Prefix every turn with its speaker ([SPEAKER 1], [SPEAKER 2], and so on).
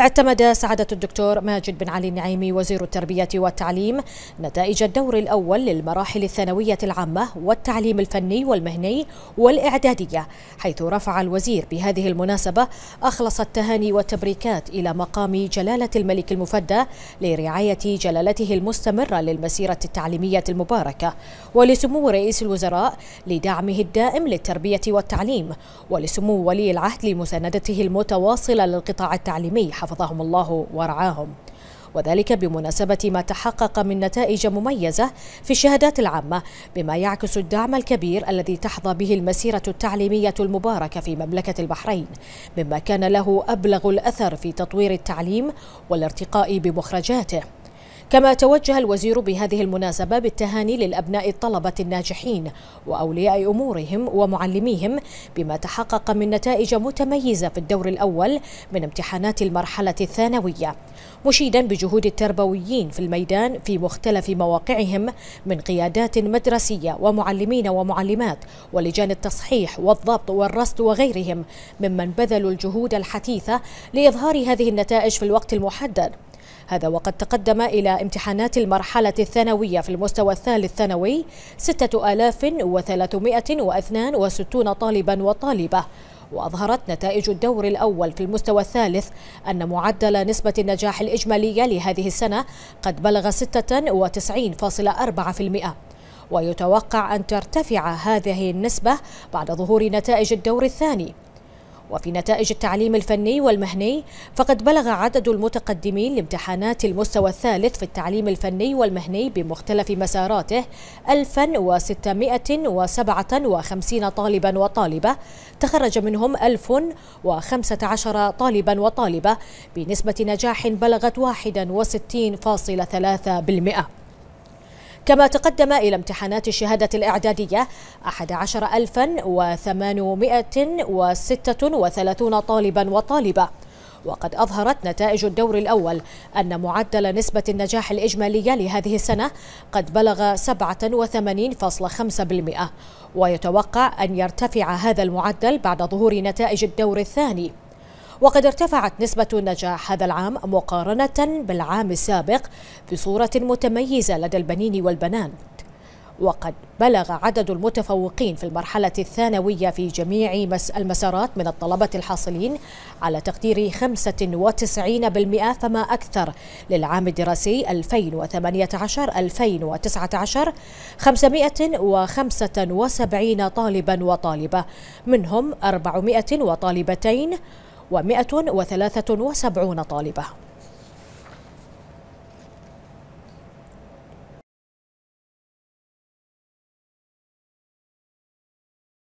[SPEAKER 1] اعتمد سعادة الدكتور ماجد بن علي النعيمي وزير التربية والتعليم نتائج الدور الأول للمراحل الثانوية العامة والتعليم الفني والمهني والإعدادية حيث رفع الوزير بهذه المناسبة أخلص التهاني والتبريكات إلى مقام جلالة الملك المفدى لرعاية جلالته المستمرة للمسيرة التعليمية المباركة ولسمو رئيس الوزراء لدعمه الدائم للتربية والتعليم ولسمو ولي العهد لمساندته المتواصلة للقطاع التعليمي حفظهم الله ورعاهم وذلك بمناسبة ما تحقق من نتائج مميزة في الشهادات العامة بما يعكس الدعم الكبير الذي تحظى به المسيرة التعليمية المباركة في مملكة البحرين مما كان له أبلغ الأثر في تطوير التعليم والارتقاء بمخرجاته كما توجه الوزير بهذه المناسبة بالتهاني للأبناء الطلبة الناجحين وأولياء أمورهم ومعلميهم بما تحقق من نتائج متميزة في الدور الأول من امتحانات المرحلة الثانوية مشيدا بجهود التربويين في الميدان في مختلف مواقعهم من قيادات مدرسية ومعلمين ومعلمات ولجان التصحيح والضبط والرصد وغيرهم ممن بذلوا الجهود الحثيثة لإظهار هذه النتائج في الوقت المحدد هذا وقد تقدم إلى امتحانات المرحلة الثانوية في المستوى الثالث ثانوي 6362 طالبا وطالبة وأظهرت نتائج الدور الأول في المستوى الثالث أن معدل نسبة النجاح الإجمالية لهذه السنة قد بلغ 96.4% ويتوقع أن ترتفع هذه النسبة بعد ظهور نتائج الدور الثاني وفي نتائج التعليم الفني والمهني فقد بلغ عدد المتقدمين لامتحانات المستوى الثالث في التعليم الفني والمهني بمختلف مساراته 1657 طالبا وطالبة تخرج منهم 1015 طالبا وطالبة بنسبة نجاح بلغت 61.3% كما تقدم إلى امتحانات الشهادة الإعدادية 11836 طالبا وطالبة وقد أظهرت نتائج الدور الأول أن معدل نسبة النجاح الإجمالية لهذه السنة قد بلغ 87.5% ويتوقع أن يرتفع هذا المعدل بعد ظهور نتائج الدور الثاني وقد ارتفعت نسبة النجاح هذا العام مقارنة بالعام السابق بصورة متميزة لدى البنين والبنات وقد بلغ عدد المتفوقين في المرحلة الثانوية في جميع المسارات من الطلبة الحاصلين على تقدير 95% فما أكثر للعام الدراسي 2018-2019 575 طالبا وطالبة منهم 400 وطالبتين و وثلاثة وسبعون طالبة